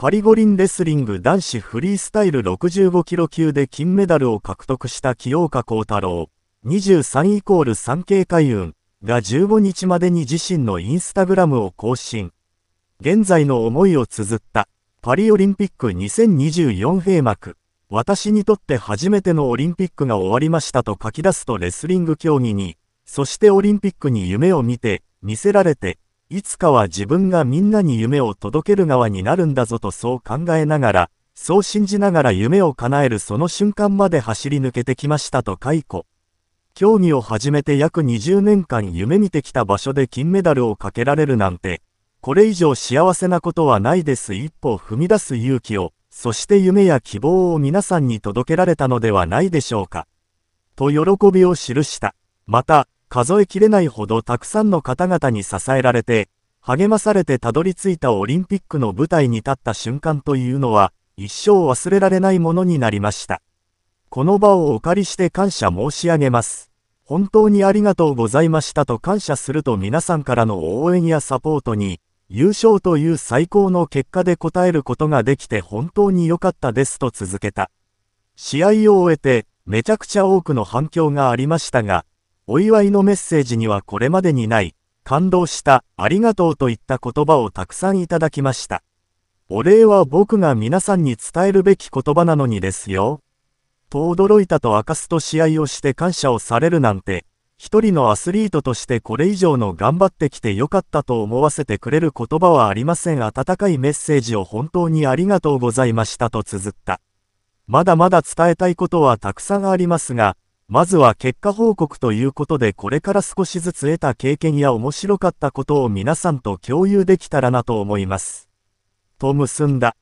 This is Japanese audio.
パリ五輪レスリング男子フリースタイル65キロ級で金メダルを獲得した清岡幸太郎、23イコール 3K 海運が15日までに自身のインスタグラムを更新。現在の思いを綴った、パリオリンピック2024閉幕。私にとって初めてのオリンピックが終わりましたと書き出すとレスリング競技に、そしてオリンピックに夢を見て、見せられて、いつかは自分がみんなに夢を届ける側になるんだぞとそう考えながら、そう信じながら夢を叶えるその瞬間まで走り抜けてきましたと解雇。競技を始めて約20年間夢見てきた場所で金メダルをかけられるなんて、これ以上幸せなことはないです一歩踏み出す勇気を、そして夢や希望を皆さんに届けられたのではないでしょうか。と喜びを記した。また、数えきれないほどたくさんの方々に支えられて、励まされてたどり着いたオリンピックの舞台に立った瞬間というのは、一生忘れられないものになりました。この場をお借りして感謝申し上げます。本当にありがとうございましたと感謝すると皆さんからの応援やサポートに、優勝という最高の結果で応えることができて本当に良かったですと続けた。試合を終えて、めちゃくちゃ多くの反響がありましたが、お祝いのメッセージにはこれまでにない、感動した、ありがとうといった言葉をたくさんいただきました。お礼は僕が皆さんに伝えるべき言葉なのにですよ。と驚いたと明かすと試合をして感謝をされるなんて、一人のアスリートとしてこれ以上の頑張ってきてよかったと思わせてくれる言葉はありません温かいメッセージを本当にありがとうございましたと綴った。まだまだ伝えたいことはたくさんありますが、まずは結果報告ということでこれから少しずつ得た経験や面白かったことを皆さんと共有できたらなと思います。と結んだ。